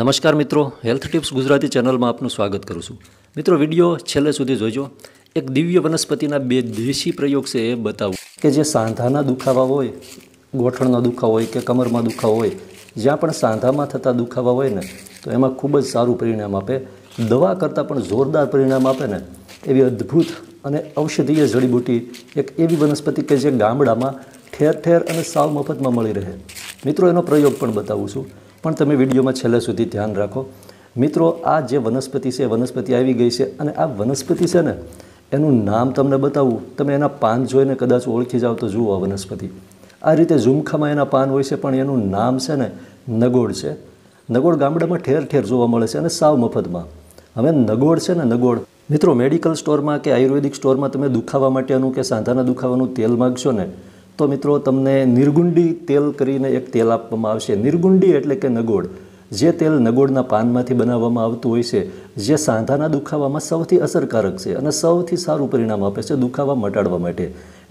નમસ્કાર મિત્રો health tips Gujarati ચેનલમાં આપનું સ્વાગત કરું છું મિત્રો વિડીયો છેલ્લે સુધી જોજો એક દિવ્ય વનસ્પતિના બે દેશી પ્રયોગ છે એ બતાવું કે જે સાંધાના દુખાવા હોય ગોઠણનો દુખાવો હોય કે કમરમાં દુખાવો હોય જ્યાં પણ સાંધામાં થતા દુખાવા હોય ને તો એમાં ખૂબ જ સારું પરિણામ આપે દવા કરતાં પણ જોરદાર પરિણામ આપે ને એવી અદ્ભુત અને ઔષધીય જડીબૂટી એક એવી વનસ્પતિ કે જે ગામડામાં ઠેર ઠેર અને સાવ મફતમાં મળી રહે મિત્રો એનો પ્રયોગ પણ બતાવું છું પણ તમે વિડીયોમાં છેલ્લે સુધી ધ્યાન રાખો મિત્રો આ જે વનસ્પતિ છે વનસ્પતિ આવી ગઈ છે અને આ વનસ્પતિ છે ને એનું નામ તમને બતાવું તમે એના પાન જોઈને કદાચ ઓળખી જાઓ તો જુઓ આ વનસ્પતિ આ રીતે ઝુમખામાં એના પાન હોય છે પણ એનું નામ છે ને નગોળ છે નગોળ ગામડામાં ઠેર ઠેર જોવા મળે છે અને સાવ મફતમાં હવે નગોળ છે ને નગોળ મિત્રો મેડિકલ સ્ટોરમાં કે આયુર્વેદિક સ્ટોરમાં તમે દુખાવા માટેનું કે સાંધાના દુખાવાનું તેલ માગશો ને તો મિત્રો તમને નિર્ગુંડી તેલ કરીને એક તેલ આપવામાં આવશે નિર્ગુંડી એટલે કે નગોળ જે તેલ નગોળના પાનમાંથી બનાવવામાં આવતું હોય છે જે સાંધાના દુખાવામાં સૌથી અસરકારક છે અને સૌથી સારું પરિણામ આપે છે દુખાવા મટાડવા માટે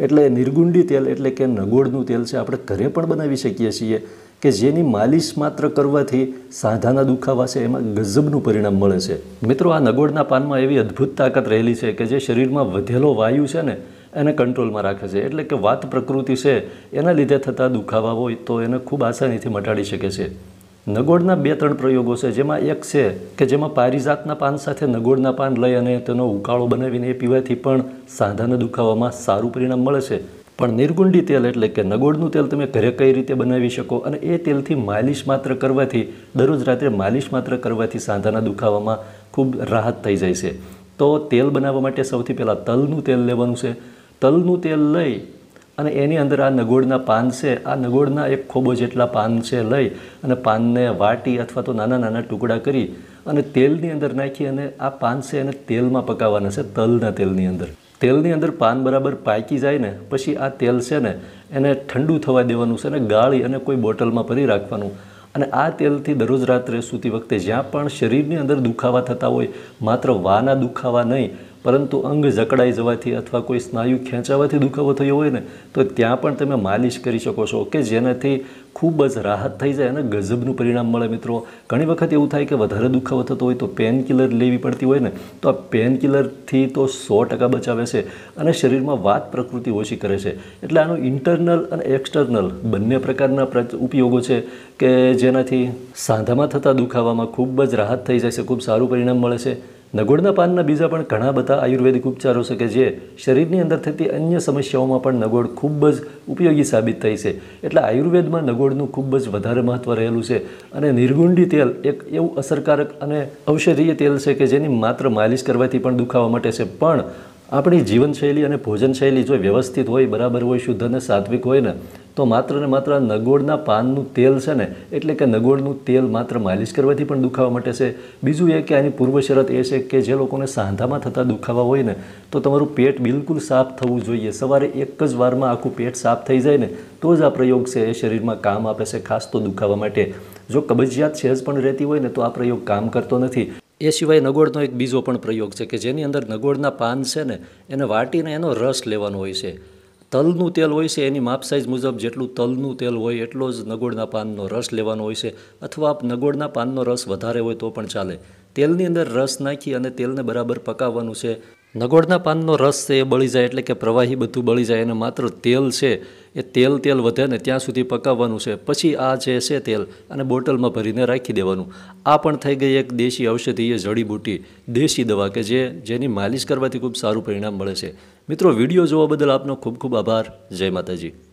એટલે નિર્ગુંડી તેલ એટલે કે નગોળનું તેલ છે આપણે ઘરે પણ બનાવી શકીએ છીએ કે જેની માલિશ માત્ર કરવાથી સાંધાના દુખાવા છે એમાં ગજબનું પરિણામ મળે છે મિત્રો આ નગોળના પાનમાં એવી અદ્ભુત તાકાત રહેલી છે કે જે શરીરમાં વધેલો વાયુ છે ને એને કંટ્રોલમાં રાખે છે એટલે કે વાત પ્રકૃતિ છે એના લીધે થતા દુખાવા હોય તો એને ખૂબ આસાનીથી મટાડી શકે છે નગોળના બે ત્રણ પ્રયોગો છે જેમાં એક છે કે જેમાં પારિજાતના પાન સાથે નગોળના પાન લઈ અને તેનો ઉકાળો બનાવીને એ પીવાથી પણ સાંધાના દુખાવામાં સારું પરિણામ મળે છે પણ નિર્ગુંડી તેલ એટલે કે નગોળનું તેલ તમે ઘરે કઈ રીતે બનાવી શકો અને એ તેલથી માલિશ માત્ર કરવાથી દરરોજ રાત્રે માલિશ માત્ર કરવાથી સાંધાના દુખાવામાં ખૂબ રાહત થઈ જાય છે તો તેલ બનાવવા માટે સૌથી પહેલાં તલનું તેલ લેવાનું છે તલનું તેલ લઈ અને એની અંદર આ નગોળના પાન છે આ નગોળના એક ખોબો જેટલા પાન છે લઈ અને પાનને વાટી અથવા તો નાના નાના ટુકડા કરી અને તેલની અંદર નાખી અને આ પાન છે એને તેલમાં પકાવવાના છે તલના તેલની અંદર તેલની અંદર પાન બરાબર પાકી જાય ને પછી આ તેલ છે ને એને ઠંડુ થવા દેવાનું છે અને ગાળી અને કોઈ બોટલમાં ભરી રાખવાનું અને આ તેલથી દરરોજ રાત્રે સૂતી વખતે જ્યાં પણ શરીરની અંદર દુખાવા થતા હોય માત્ર વાના દુખાવા નહીં પરંતુ અંગ જકડાઈ જવાથી અથવા કોઈ સ્નાયુ ખેંચાવાથી દુખાવો થયો હોય ને તો ત્યાં પણ તમે માલિશ કરી શકો છો કે જેનાથી ખૂબ જ રાહત થઈ જાય અને ગજબનું પરિણામ મળે મિત્રો ઘણી વખત એવું થાય કે વધારે દુખાવો થતો હોય તો પેનકિલર લેવી પડતી હોય ને તો આ પેનકિલરથી તો સો ટકા બચાવે છે અને શરીરમાં વાત પ્રકૃતિ ઓછી કરે છે એટલે આનું ઇન્ટરનલ અને એક્સટર્નલ બંને પ્રકારના ઉપયોગો છે કે જેનાથી સાંધામાં થતા દુખાવામાં ખૂબ જ રાહત થઈ જાય છે ખૂબ સારું પરિણામ મળે છે નગોળના પાનના બીજા પણ ઘણા બધા આયુર્વેદિક ઉપચારો છે કે જે શરીરની અંદર થતી અન્ય સમસ્યાઓમાં પણ નગોળ ખૂબ જ ઉપયોગી સાબિત થઈ છે એટલે આયુર્વેદમાં નગોળનું ખૂબ જ વધારે મહત્ત્વ રહેલું છે અને નિર્ગુંડી તેલ એક એવું અસરકારક અને ઔષધીય તેલ છે કે જેની માત્ર માલિશ કરવાથી પણ દુખાવા માટે છે પણ આપણી જીવનશૈલી અને ભોજનશૈલી જો વ્યવસ્થિત હોય બરાબર હોય શુદ્ધ અને સાત્વિક હોય ને તો માત્ર ને માત્ર નગોળના પાનનું તેલ છે ને એટલે કે નગોળનું તેલ માત્ર માલિશ કરવાથી પણ દુખાવા માટે છે બીજું એ કે આની પૂર્વ શરત એ છે કે જે લોકોને સાંધામાં થતા દુખાવા હોય ને તો તમારું પેટ બિલકુલ સાફ થવું જોઈએ સવારે એક જ વારમાં આખું પેટ સાફ થઈ જાય ને તો જ આ પ્રયોગ છે એ શરીરમાં કામ આપે છે ખાસ તો દુખાવા માટે જો કબજિયાત છેજ પણ રહેતી હોય ને તો આ પ્રયોગ કામ કરતો નથી એ સિવાય નગોળનો એક બીજો પણ પ્રયોગ છે કે જેની અંદર નગોળના પાન છે ને એને વાટીને એનો રસ લેવાનો હોય છે તલનું તેલ હોય છે એની માપ સાઇઝ મુજબ જેટલું તલનું તેલ હોય એટલો જ નગોળના પાનનો રસ લેવાનો હોય છે અથવા નગોળના પાનનો રસ વધારે હોય તો પણ ચાલે તેલની અંદર રસ નાખી અને તેલને બરાબર પકાવવાનું છે નગોળના પાનનો રસ છે એ બળી જાય એટલે કે પ્રવાહી બધું બળી જાય અને માત્ર તેલ છે એ તેલ તેલ વધે ને ત્યાં સુધી પકાવવાનું છે પછી આ જે છે તેલ અને બોટલમાં ભરીને રાખી દેવાનું આ પણ થઈ ગઈ એક દેશી ઔષધીય જડીબૂટી દેશી દવા કે જે જેની માલિશ કરવાથી ખૂબ સારું પરિણામ મળે છે મિત્રો વિડીયો જોવા બદલ આપનો ખૂબ ખૂબ આભાર જય માતાજી